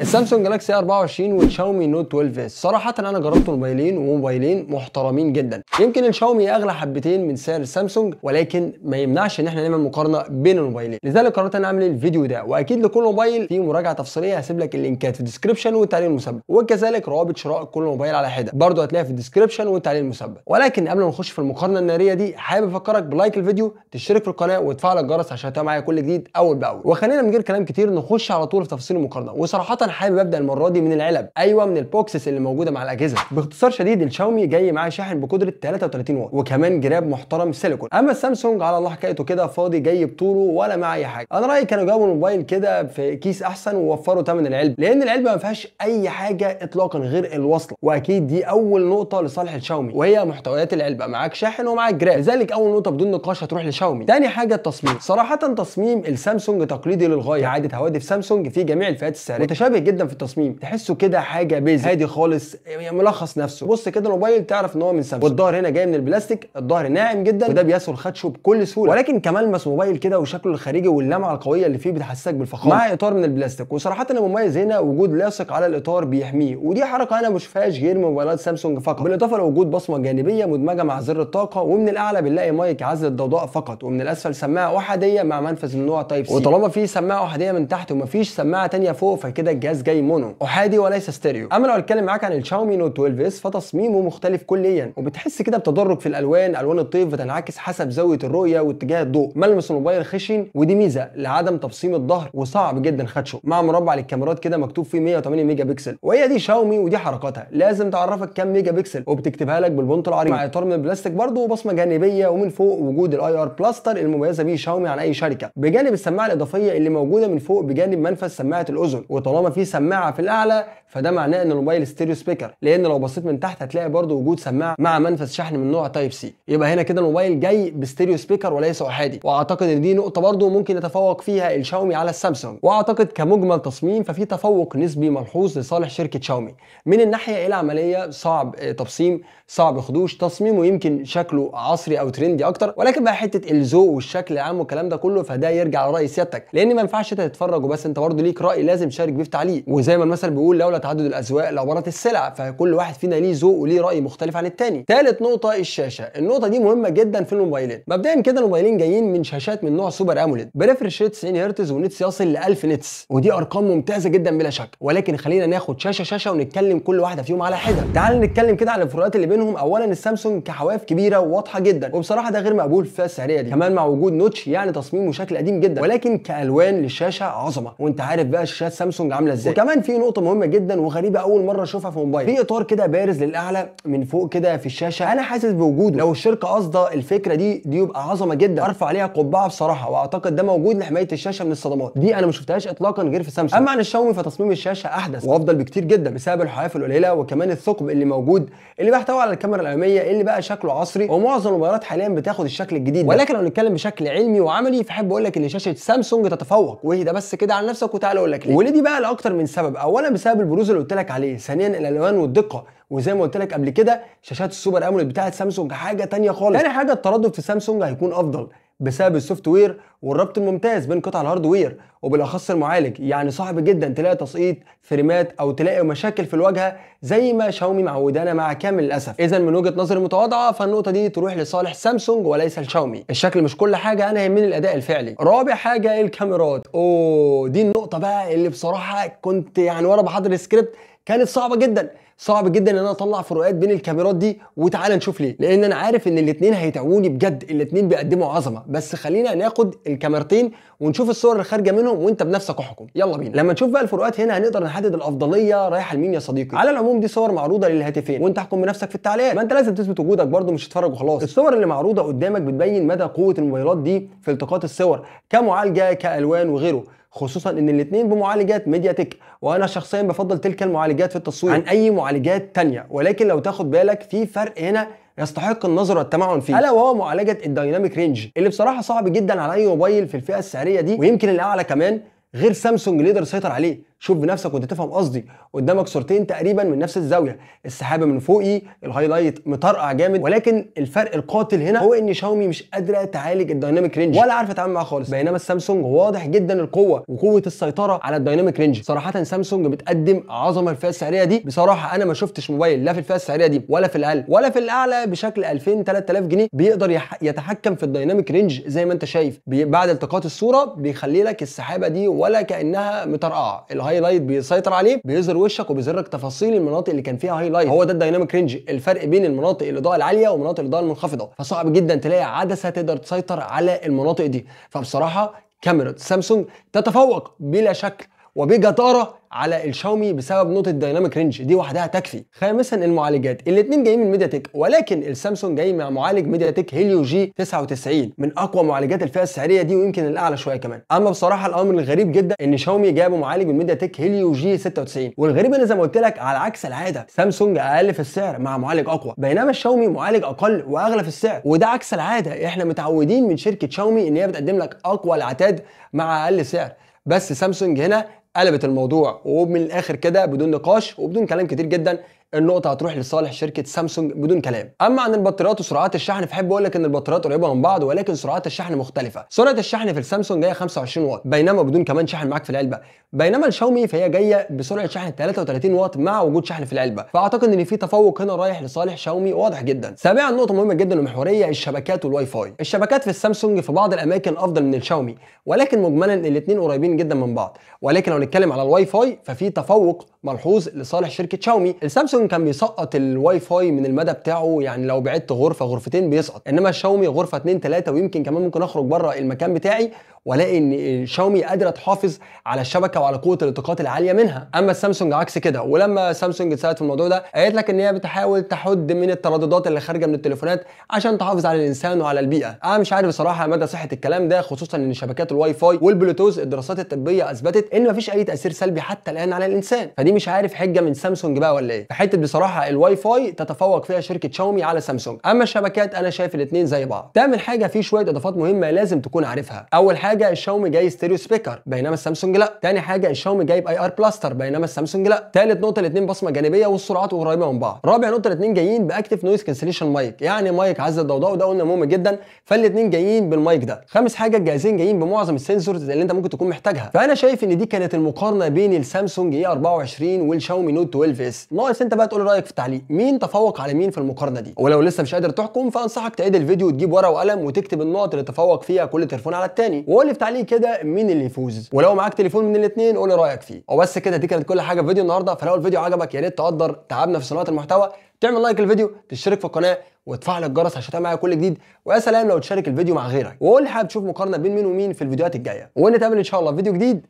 السامسونج جالاكسي 24 والشاومي نوت 12 اس صراحه انا جربت موبايلين وموبايلين محترمين جدا يمكن الشاومي اغلى حبتين من سعر السامسونج ولكن ما يمنعش ان احنا نعمل مقارنه بين الموبايلين لذلك قررت ان اعمل الفيديو ده واكيد لكل موبايل فيه مراجعه تفصيليه هسيب لك اللينكات في الديسكربشن والتعليق المسبب وكذلك روابط شراء كل موبايل على حده برضه هتلاقيها في الديسكربشن والتعليق المسبب ولكن قبل ما نخش في المقارنه الناريه دي حابب افكرك بلايك الفيديو تشترك في القناه وتفعل الجرس عشان تتابع معايا كل جديد اول باول وخلينا من غير كلام كتير نخش على طول في تفاصيل المقارنه وصراحه انا حابب ابدا المره دي من العلب ايوه من البوكسس اللي موجوده مع الاجهزه باختصار شديد الشاومي جاي معاه شاحن بقدره 33 واط وكمان جراب محترم سيليكون اما السامسونج على الله حكايته كده فاضي جاي بطوله ولا مع اي حاجه انا رايي كانوا جابوا الموبايل كده في كيس احسن ووفروا ثمن العلب لان العلبه ما فيهاش اي حاجه اطلاقا غير الوصله واكيد دي اول نقطه لصالح الشاومي وهي محتويات العلبه معاك شاحن ومعاك جراب لذلك اول نقطه بدون نقاش هتروح لشاومي تاني حاجه التصميم صراحه تصميم السامسونج تقليدي للغايه عاده هوادف سامسونج في جميع الفئات السعريه متشابه جامد جدا في التصميم تحسه كده حاجه بيزك هادي خالص يعني ملخص نفسه بص كده الموبايل تعرف ان هو من سامسونج والظهر هنا جاي من البلاستيك الظهر ناعم جدا وده بيسهل خدشه بكل سهوله ولكن كملمس موبايل كده وشكله الخارجي واللمعه القويه اللي فيه بتحسسك بالفخامه مع اطار من البلاستيك وصراحه المميز هنا وجود لاصق على الاطار بيحميه ودي حركه انا مش فيهاش غير موبايلات سامسونج فقط بالاضافه لوجود بصمه جانبيه مدمجه مع زر الطاقه ومن الاعلى بنلاقي مايك عزل الضوضاء فقط ومن الاسفل سماعه احاديه مع منفذ من نوع تايب سي وطالما في سماعه احاديه من تحت ومفيش سماعه ثانيه فوق فكده الجهاز جاي مونو احادي وليس ستيريو اما لو هتكلم معاك عن الشاومي نوت 12 اس فتصميمه مختلف كليا وبتحس كده بتدرج في الالوان الوان الطيف بتنعكس حسب زاويه الرؤيه واتجاه الضوء ملمس الموبايل خشن ودي ميزه لعدم تفصيم الظهر وصعب جدا خدشه مع مربع للكاميرات كده مكتوب فيه 180 ميجا بكسل وهي دي شاومي ودي حركاتها لازم تعرفك كام ميجا بكسل وبتكتبها لك بالبونت العريض مع اطار من البلاستيك برضه وبصمه جانبيه ومن فوق وجود الاي ار بلاستر المميزه بيه شاومي عن اي شركه بجانب السماعه الاضافيه اللي موجوده من فوق بجانب منفذ سماعه الاذن وطالما في سماعه في الاعلى فده معناه ان الموبايل ستيريو سبيكر لان لو بصيت من تحت هتلاقي برده وجود سماعه مع منفذ شحن من نوع تايب سي يبقى هنا كده الموبايل جاي بستيريو سبيكر وليس احادي واعتقد ان دي نقطه برده ممكن يتفوق فيها الشاومي على السامسونج واعتقد كمجمل تصميم ففي تفوق نسبي ملحوظ لصالح شركه شاومي من الناحيه العمليه صعب آه، تبصيم صعب خدوش تصميمه يمكن شكله عصري او ترندي اكتر ولكن بقى حته الذوق والشكل العام والكلام ده كله فده يرجع لراي سيادتك لان ما ينفعش انت تتفرج وبس انت برده ليك راي لازم تشارك بيه في التعليق وزي ما المثل بيقول لولا تعدد الاذواق لعبرت السلع فكل واحد فينا ليه ذوق وليه راي مختلف عن التاني ثالث نقطه الشاشه النقطه دي مهمه جدا في الموبايلات مبدئيا كده الموبايلين جايين من شاشات من نوع سوبر اموليد بريفرش ريت 90 هرتز ونتس يصل ل 1000 نتس ودي ارقام ممتازه جدا بلا شك ولكن خلينا ناخد شاشه شاشه ونتكلم كل واحده فيهم على حده تعال نتكلم كده على الفروقات اللي بينهم اولا السامسونج كحواف كبيره وواضحه جدا وبصراحه ده غير مقبول في السعريه دي كمان مع وجود نوتش يعني تصميم وشكل قديم جدا ولكن كالوان للشاشه عظمه وانت عارف بقى شاشات سامسونج عامله عامله ازاي وكمان في نقطه مهمه جدا وغريبه اول مره اشوفها في موبايل في اطار كده بارز للاعلى من فوق كده في الشاشه انا حاسس بوجوده لو الشركه قاصده الفكره دي دي يبقى عظمه جدا ارفع عليها قبعه بصراحه واعتقد ده موجود لحمايه الشاشه من الصدمات دي انا ما شفتهاش اطلاقا غير في سامسونج اما عن الشاومي فتصميم الشاشه احدث وافضل بكتير جدا بسبب الحواف القليله وكمان الثقب اللي موجود اللي بيحتوي على الكاميرا الاماميه اللي بقى شكله عصري ومعظم الموبايلات حاليا بتاخد الشكل الجديد ده. ولكن لو نتكلم بشكل علمي وعملي فحب اقول لك ان شاشه سامسونج تتفوق وهي ده بس كده على نفسك وتعالى اقول لك ليه ودي بقى لاكتر من سبب اولا بسبب البروز اللي قلت لك عليه ثانيا الالوان والدقه وزي ما قلت لك قبل كده شاشات السوبر اموليد بتاعه سامسونج حاجه ثانيه خالص تاني حاجه التردد في سامسونج هيكون افضل بسبب السوفت وير والربط الممتاز بين قطع الهاردوير وبالاخص المعالج يعني صعب جدا تلاقي تسقيط فريمات او تلاقي مشاكل في الواجهه زي ما شاومي معودانا مع كامل للاسف اذا من وجهه نظري المتواضعه فالنقطه دي تروح لصالح سامسونج وليس لشاومي الشكل مش كل حاجه انا يهمني الاداء الفعلي رابع حاجه الكاميرات او دي النقطه بقى اللي بصراحه كنت يعني وانا بحضر السكريبت كانت صعبه جدا صعب جدا ان انا اطلع فروقات بين الكاميرات دي وتعالى نشوف ليه لان انا عارف ان الاثنين هيتعبوني بجد الاثنين بيقدموا عظمه بس خلينا ناخد الكاميرتين ونشوف الصور اللي خارجه منهم وانت بنفسك احكم يلا بينا لما نشوف بقى الفروقات هنا هنقدر نحدد الافضليه رايحه لمين يا صديقي على العموم دي صور معروضه للهاتفين وانت احكم بنفسك في التعليقات ما انت لازم تثبت وجودك برده مش تتفرج وخلاص الصور اللي معروضه قدامك بتبين مدى قوه الموبايلات دي في التقاط الصور كمعالجه كالوان وغيره خصوصا ان الاثنين بمعالجات ميديا تك وانا شخصيا بفضل تلك المعالجات في التصوير عن اي معالجات تانية ولكن لو تاخد بالك في فرق هنا يستحق النظر والتمعن فيه الا وهو معالجه الدايناميك رينج اللي بصراحه صعب جدا على اي موبايل في الفئه السعريه دي ويمكن الاعلى كمان غير سامسونج اللي يقدر يسيطر عليه شوف بنفسك وانت تفهم قصدي قدامك صورتين تقريبا من نفس الزاويه السحابه من فوقي الهايلايت مطرقع جامد ولكن الفرق القاتل هنا هو ان شاومي مش قادره تعالج الدايناميك رينج ولا عارفه تتعامل معاه خالص بينما السامسونج واضح جدا القوه وقوه السيطره على الدايناميك رينج صراحه سامسونج بتقدم عظمه الفئه السعريه دي بصراحه انا ما شفتش موبايل لا في الفئه السعريه دي ولا في الاقل ولا في الاعلى بشكل 2000 3000 جنيه بيقدر يتحكم في الدايناميك رينج زي ما انت شايف بعد التقاط الصوره بيخلي لك السحابه دي ولا كانها مطرقعه الهايلايت بيسيطر عليه بيظهر وشك وبيظهرك تفاصيل المناطق اللي كان فيها هايلايت هو ده الدايناميك رينج الفرق بين المناطق الاضاءه العاليه ومناطق الاضاءه المنخفضه فصعب جدا تلاقي عدسه تقدر تسيطر على المناطق دي فبصراحه كاميرا سامسونج تتفوق بلا شكل وبجداره على الشاومي بسبب نقطه دايناميك رينج دي وحدها تكفي خامسا المعالجات الاثنين جايين من ميديا تك ولكن السامسونج جاي مع معالج ميديا تك هيليو جي 99 من اقوى معالجات الفئه السعريه دي ويمكن الاعلى شويه كمان اما بصراحه الامر الغريب جدا ان شاومي جابوا معالج من ميديا تك هيليو جي 96 والغريب ان زي ما قلت لك على عكس العاده سامسونج اقل في السعر مع معالج اقوى بينما الشاومي معالج اقل واغلى في السعر وده عكس العاده احنا متعودين من شركه شاومي ان هي بتقدم لك اقوى العتاد مع اقل سعر بس سامسونج هنا قلبت الموضوع ومن الاخر كده بدون نقاش وبدون كلام كتير جدا النقطه هتروح لصالح شركه سامسونج بدون كلام اما عن البطاريات وسرعات الشحن فحب اقول لك ان البطاريات قريبه من بعض ولكن سرعات الشحن مختلفه سرعه الشحن في السامسونج جايه 25 واط بينما بدون كمان شحن معاك في العلبه بينما الشاومي فهي جايه بسرعه شحن 33 واط مع وجود شحن في العلبه فاعتقد ان في تفوق هنا رايح لصالح شاومي واضح جدا سابعا نقطه مهمه جدا ومحوريه الشبكات والواي فاي الشبكات في السامسونج في بعض الاماكن افضل من الشاومي ولكن مجملا الاثنين قريبين جدا من بعض ولكن لو نتكلم على الواي فاي ففي تفوق ملحوظ لصالح شركه شاومي السامسونج سامسونج كان بيسقط الواي فاي من المدى بتاعه يعني لو بعدت غرفه غرفتين بيسقط انما شاومي غرفه 2 3 ويمكن كمان ممكن اخرج بره المكان بتاعي والاقي ان شاومي قادره تحافظ على الشبكه وعلى قوه الالتقاط العاليه منها اما السامسونج عكس كده ولما سامسونج اتسالت في الموضوع ده قالت لك ان هي بتحاول تحد من الترددات اللي خارجه من التليفونات عشان تحافظ على الانسان وعلى البيئه انا مش عارف بصراحه مدى صحه الكلام ده خصوصا ان شبكات الواي فاي والبلوتوث الدراسات الطبيه اثبتت ان مفيش اي تاثير سلبي حتى الان على الانسان فدي مش عارف حجه من سامسونج بقى ولا ايه فحته بصراحه الواي فاي تتفوق فيها شركه شاومي على سامسونج اما الشبكات انا شايف الاثنين زي بعض تعمل حاجه في شويه اضافات مهمه لازم تكون عارفها اول حاجه حاجه الشاومي جاي ستيريو سبيكر بينما السامسونج لا تاني حاجه الشاومي جايب اي ار بلاستر بينما السامسونج لا تالت نقطه الاثنين بصمه جانبيه والسرعات قريبه من بعض رابع نقطه الاثنين جايين باكتف نويز كانسليشن مايك يعني مايك عزل الضوضاء وده قلنا مهم جدا فالاثنين جايين بالمايك ده خامس حاجه الجهازين جايين بمعظم السنسورز اللي انت ممكن تكون محتاجها فانا شايف ان دي كانت المقارنه بين السامسونج اي 24 والشاومي نوت 12 اس ناقص انت بقى تقول رايك في التعليق مين تفوق على مين في المقارنه دي ولو لسه مش قادر تحكم فانصحك تعيد الفيديو وتجيب ورقه وقلم وتكتب النقط اللي تفوق فيها كل تليفون على الثاني وقول لي في تعليق كده مين اللي يفوز ولو معاك تليفون من الاثنين قول رايك فيه وبس كده دي كانت كل حاجه في فيديو النهارده فلو الفيديو عجبك يا ريت تقدر تعبنا في صناعه المحتوى تعمل لايك للفيديو تشترك في القناه وتفعل الجرس عشان تتابع معايا كل جديد ويا سلام لو تشارك الفيديو مع غيرك وقول حابب تشوف مقارنه بين مين ومين في الفيديوهات الجايه ونتقابل ان شاء الله في فيديو جديد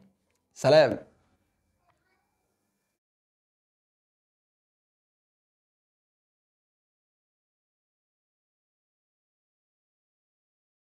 سلام